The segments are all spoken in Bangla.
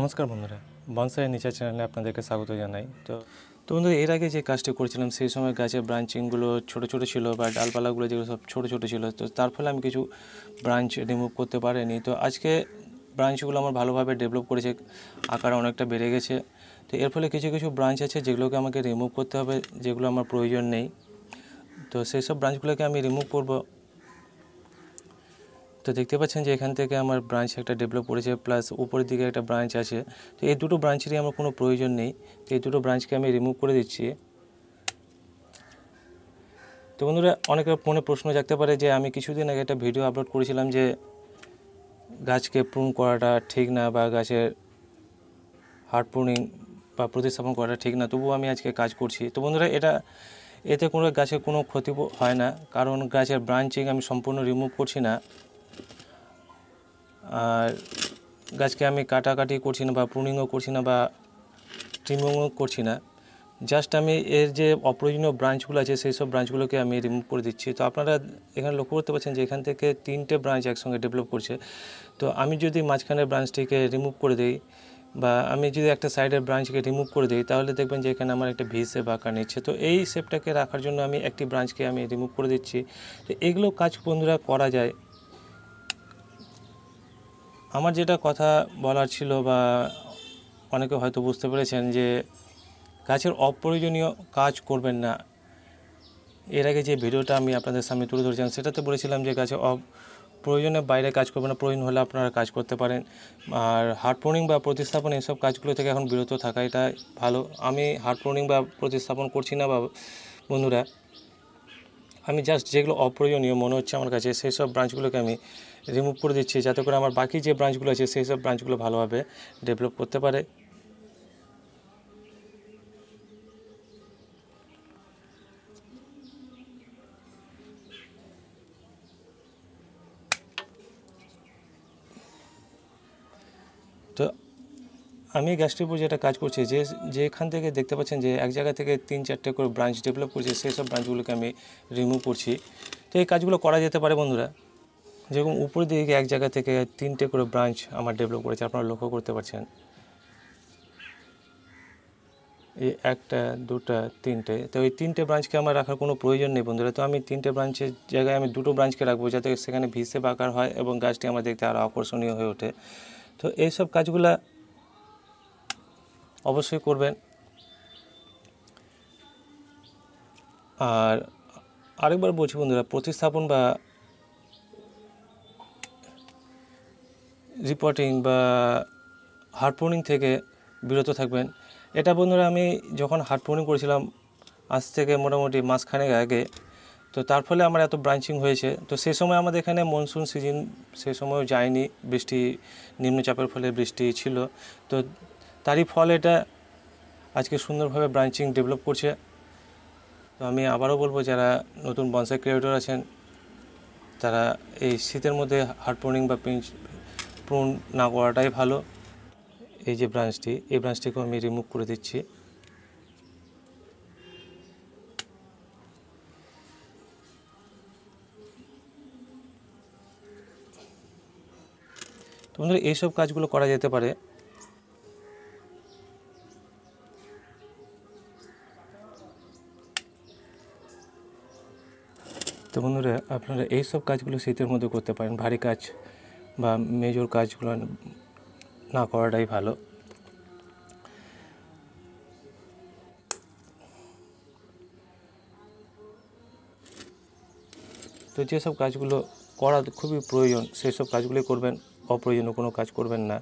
নমস্কার বন্ধুরা বনসাই নিচার চ্যানেলে আপনাদেরকে স্বাগত জানাই তো তো বন্ধু এর আগে যে কাজটি করছিলাম সেই সময় গাছের ব্রাঞ্চিংগুলো ছোট ছোট ছিল বা ডালপালাগুলো যেগুলো সব ছোট ছোট ছিল তো তার ফলে আমি কিছু ব্রাঞ্চ রিমুভ করতে পারিনি তো আজকে ব্রাঞ্চগুলো আমার ভালোভাবে ডেভেলপ করেছে আকার অনেকটা বেড়ে গেছে তো এর ফলে কিছু কিছু ব্রাঞ্চ আছে যেগুলোকে আমাকে রিমুভ করতে হবে যেগুলো আমার প্রয়োজন নেই তো সেই সব ব্রাঞ্চগুলোকে আমি রিমুভ করবো তো দেখতে পাচ্ছেন যে এখান থেকে আমার ব্রাঞ্চ একটা ডেভেলপ করেছে প্লাস উপরের দিকে একটা ব্রাঞ্চ আছে তো এই দুটো ব্রাঞ্চেরই আমার কোনো প্রয়োজন নেই তো এই দুটো ব্রাঞ্চকে আমি রিমুভ করে দিচ্ছি তো বন্ধুরা অনেকের মনে প্রশ্ন জাগতে পারে যে আমি কিছুদিন আগে একটা ভিডিও আপলোড করেছিলাম যে গাছকে প্রুন করাটা ঠিক না বা গাছের হার্ড প্রুনিং বা প্রতিস্থাপন করাটা ঠিক না তবুও আমি আজকে কাজ করছি তো বন্ধুরা এটা এতে কোনো গাছের কোনো ক্ষতি হয় না কারণ গাছের ব্রাঞ্চিং আমি সম্পূর্ণ রিমুভ করছি না আর গাছকে আমি কাটাকাটি করছি না বা প্রুনিংও করছি না বা ট্রিমিংও করছি না জাস্ট আমি এর যে অপ্রয়োজনীয় ব্রাঞ্চগুলো আছে সেই সব ব্রাঞ্চগুলোকে আমি রিমুভ করে দিচ্ছি তো আপনারা এখানে লক্ষ্য করতে পারছেন যে এখান থেকে তিনটে ব্রাঞ্চ একসঙ্গে ডেভেলপ করছে তো আমি যদি মাঝখানের ব্রাঞ্চটিকে রিমুভ করে দিই বা আমি যদি একটা সাইডের ব্রাঞ্চকে রিমুভ করে দিই তাহলে দেখবেন যে এখানে আমার একটা ভি বাঁকা নিচ্ছে তো এই সেপটাকে রাখার জন্য আমি একটি ব্রাঞ্চকে আমি রিমুভ করে দিচ্ছি তো এগুলো কাজ বন্ধুরা করা যায় আমার যেটা কথা বলার ছিল বা অনেকে হয়তো বুঝতে পেরেছেন যে গাছের অপ্রয়োজনীয় কাজ করবেন না এর আগে যে ভিডিওটা আমি আপনাদের সামনে তুলে ধরেছিলাম সেটাতে বলেছিলাম যে গাছে প্রয়োজনে বাইরে কাজ করবেন না প্রয়োজন হলে আপনারা কাজ করতে পারেন আর হার্ডপোনিং বা প্রতিস্থাপন এইসব কাজগুলো থেকে এখন বিরত থাকা এটা ভালো আমি হার্ডপোনিং বা প্রতিস্থাপন করছি না বা বন্ধুরা আমি জাস্ট যেগুলো অপ্রয়োজনীয় মনে হচ্ছে আমার কাছে সেই সব ব্রাঞ্চগুলোকে আমি রিমুভ করে দিচ্ছি যাতে করে আমার বাকি যে ব্রাঞ্চগুলো আছে সেই সব ব্রাঞ্চগুলো ভালোভাবে ডেভেলপ করতে পারে তো আমি গ্যাস্ট্রিপুর যেটা কাজ করছি যে যেখান থেকে দেখতে পাচ্ছেন যে এক জায়গা থেকে তিন চারটে করে ব্রাঞ্চ ডেভেলপ করছে সেই সব ব্রাঞ্চগুলোকে আমি রিমুভ করছি তো এই কাজগুলো করা যেতে পারে বন্ধুরা যেরকম উপরের দিকে এক জায়গা থেকে তিনটে করে ব্রাঞ্চ আমার ডেভেলপ করেছে আপনারা লক্ষ্য করতে পারছেন এই একটা দুটা তিনটে তো এই তিনটে ব্রাঞ্চকে আমার রাখার কোনো প্রয়োজন নেই বন্ধুরা তো আমি তিনটে ব্রাঞ্চের জায়গায় আমি দুটো ব্রাঞ্চকে রাখবো যাতে সেখানে ভিসে বাকার হয় এবং গাছটি আমার দেখতে আরও আকর্ষণীয় হয়ে ওঠে তো এইসব কাজগুলা অবশ্যই করবেন আর আরেকবার বলছি বন্ধুরা প্রতিস্থাপন বা রিপোর্টিং বা হার্ডপোনিং থেকে বিরত থাকবেন এটা বন্ধুরা আমি যখন হার্ডপোনিং করেছিলাম আজ থেকে মোটামুটি মাসখানেক আগে তো তার ফলে আমার এত ব্রাঞ্চিং হয়েছে তো সে সময় আমাদের এখানে মনসুন সিজন সে সময় যায়নি বৃষ্টি নিম্নচাপের ফলে বৃষ্টি ছিল তো তারই ফল এটা আজকে সুন্দরভাবে ব্রাঞ্চিং ডেভেলপ করছে তো আমি আবারও বলবো যারা নতুন বনসাই ক্রিয়েটর আছেন তারা এই শীতের মধ্যে হার্ড প্রোনিং বা পিঞ্চ প্রুন না করাটাই ভালো এই যে ব্রাঞ্চটি এই ব্রাঞ্চটিকেও আমি রিমুভ করে দিচ্ছি তো বন্ধুরা এইসব কাজগুলো করা যেতে পারে তো বন্ধুরা আপনারা এই সব কাজগুলো শীতের মধ্যে করতে পারেন ভারী কাজ বা মেজর কাজগুলো না করাটাই ভালো তো যেসব কাজগুলো করা খুবই প্রয়োজন সেই সব কাজগুলোই করবেন অপ্রয়োজনীয় কোনো কাজ করবেন না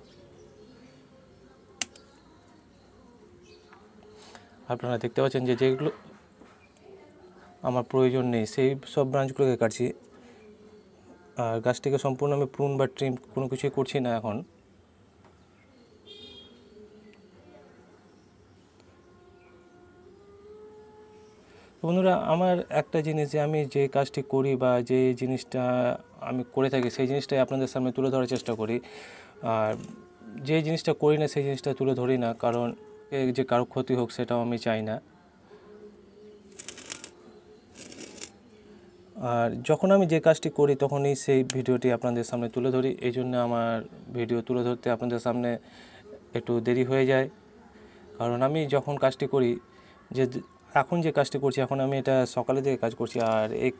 আপনারা দেখতে পাচ্ছেন যে যেগুলো আমার প্রয়োজন নেই সেই সব ব্রাঞ্চগুলোকে কাটছি আর গাছটিকে সম্পূর্ণ আমি প্রুন বা ট্রিম কোনো কিছুই করছি না এখন বন্ধুরা আমার একটা জিনিস যে আমি যে কাজটি করি বা যে জিনিসটা আমি করে থাকি সেই জিনিসটাই আপনাদের সামনে তুলে ধরার চেষ্টা করি আর যে জিনিসটা করি না সেই জিনিসটা তুলে ধরি না কারণ যে কারো ক্ষতি হোক সেটাও আমি চাই না আর যখন আমি যে কাজটি করি তখনই সেই ভিডিওটি আপনাদের সামনে তুলে ধরি এই জন্য আমার ভিডিও তুলে ধরতে আপনাদের সামনে একটু দেরি হয়ে যায় কারণ আমি যখন কাজটি করি যে এখন যে কাজটি করছি এখন আমি এটা সকালে দিকে কাজ করছি আর এই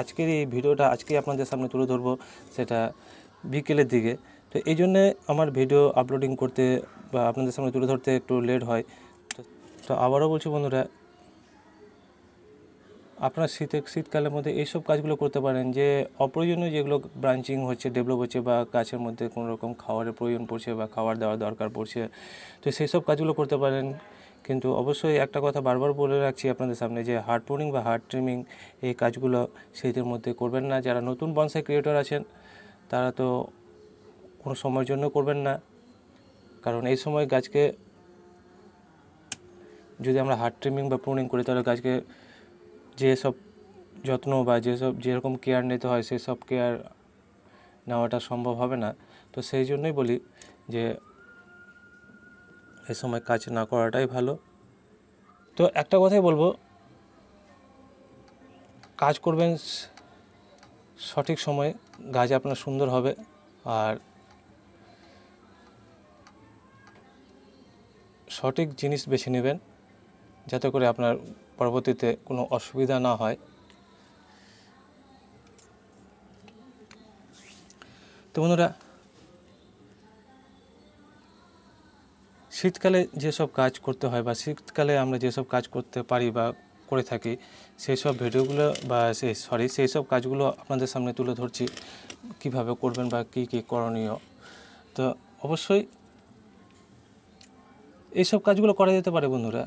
আজকের এই ভিডিওটা আজকেই আপনাদের সামনে তুলে ধরবো সেটা বিকেলের দিকে তো এই জন্যে আমার ভিডিও আপলোডিং করতে বা আপনাদের সামনে তুলে ধরতে একটু লেট হয় তো আবারও বলছি বন্ধুরা আপনার শীতে শীতকালের মধ্যে এইসব কাজগুলো করতে পারেন যে অপ্রয়োজনীয় যেগুলো ব্রাঞ্চিং হচ্ছে ডেভেলপ হচ্ছে বা গাছের মধ্যে কোনো রকম খাওয়ারের প্রয়োজন পড়ছে বা খাবার দেওয়ার দরকার পড়ছে তো সেই সব কাজগুলো করতে পারেন কিন্তু অবশ্যই একটা কথা বারবার বলে রাখছি আপনাদের সামনে যে হার্ড প্রুনিং বা হার্ড ট্রিমিং এই কাজগুলো শীতের মধ্যে করবেন না যারা নতুন বনসাই ক্রিয়েটর আছেন তারা তো কোনো সময়ের জন্য করবেন না কারণ এই সময় গাছকে যদি আমরা হার্ড ট্রিমিং বা প্রুনিং করি তাহলে গাছকে যেসব যত্ন বা যেসব যেরকম কেয়ার নিতে হয় সেসব কেয়ার নেওয়াটা সম্ভব হবে না তো সেই জন্যই বলি যে এ সময় কাজ না করাটাই ভালো তো একটা কথাই বলবো কাজ করবেন সঠিক সময়ে গাছ আপনার সুন্দর হবে আর সঠিক জিনিস বেছে নেবেন যাতে করে আপনার পরবর্তীতে কোনো অসুবিধা না হয় তো বন্ধুরা শীতকালে যেসব কাজ করতে হয় বা শীতকালে আমরা যেসব কাজ করতে পারি বা করে থাকি সেই সব ভিডিওগুলো বা সেই সরি সেই সব কাজগুলো আপনাদের সামনে তুলে ধরছি কিভাবে করবেন বা কি কি করণীয় তো অবশ্যই এইসব কাজগুলো করা যেতে পারে বন্ধুরা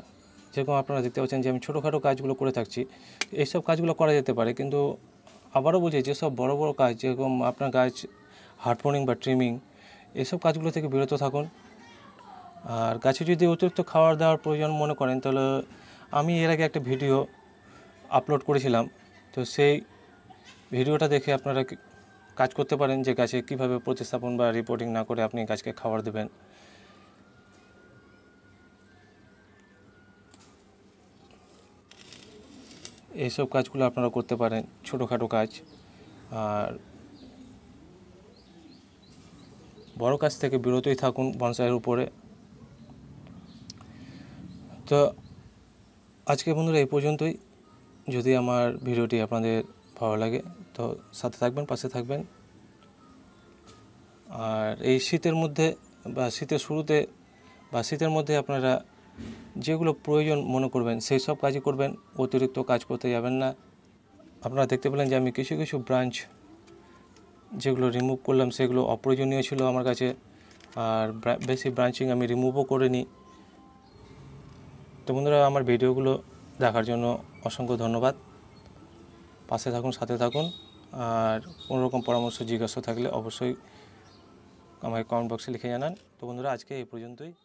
যেরকম আপনারা দেখতে পাচ্ছেন যে আমি ছোটোখাটো কাজগুলো করে থাকছি এইসব কাজগুলো করা যেতে পারে কিন্তু আবারও বলছি যেসব বড় বড় কাজ যেরকম আপনার গাছ হার্ডফোনিং বা ট্রিমিং এসব কাজগুলো থেকে বিরত থাকুন আর গাছে যদি অতিরিক্ত খাওয়ার দাওয়ার প্রয়োজন মনে করেন তাহলে আমি এর আগে একটা ভিডিও আপলোড করেছিলাম তো সেই ভিডিওটা দেখে আপনারা কাজ করতে পারেন যে গাছে কীভাবে প্রতিস্থাপন বা রিপোর্টিং না করে আপনি গাছকে খাবার দেবেন এইসব কাজগুলো আপনারা করতে পারেন ছোটোখাটো কাজ আর বড় কাজ থেকে বিরতই থাকুন বনসাইয়ের উপরে তো আজকে বন্ধুরা এই পর্যন্তই যদি আমার ভিডিওটি আপনাদের ভালো লাগে তো সাথে থাকবেন পাশে থাকবেন আর এই শীতের মধ্যে বা শীতের শুরুতে বা শীতের মধ্যে আপনারা যেগুলো প্রয়োজন মনে করবেন সেই সব কাজই করবেন অতিরিক্ত কাজ করতে যাবেন না আপনারা দেখতে পেলেন যে আমি কিছু কিছু ব্রাঞ্চ যেগুলো রিমুভ করলাম সেগুলো অপ্রয়োজনীয় ছিল আমার কাছে আর বেশি ব্রাঞ্চিং আমি রিমুভও করিনি তো বন্ধুরা আমার ভিডিওগুলো দেখার জন্য অসংখ্য ধন্যবাদ পাশে থাকুন সাথে থাকুন আর কোনোরকম পরামর্শ জিজ্ঞাসা থাকলে অবশ্যই আমাকে কমেন্ট বক্সে লিখে জানান তো বন্ধুরা আজকে এই পর্যন্তই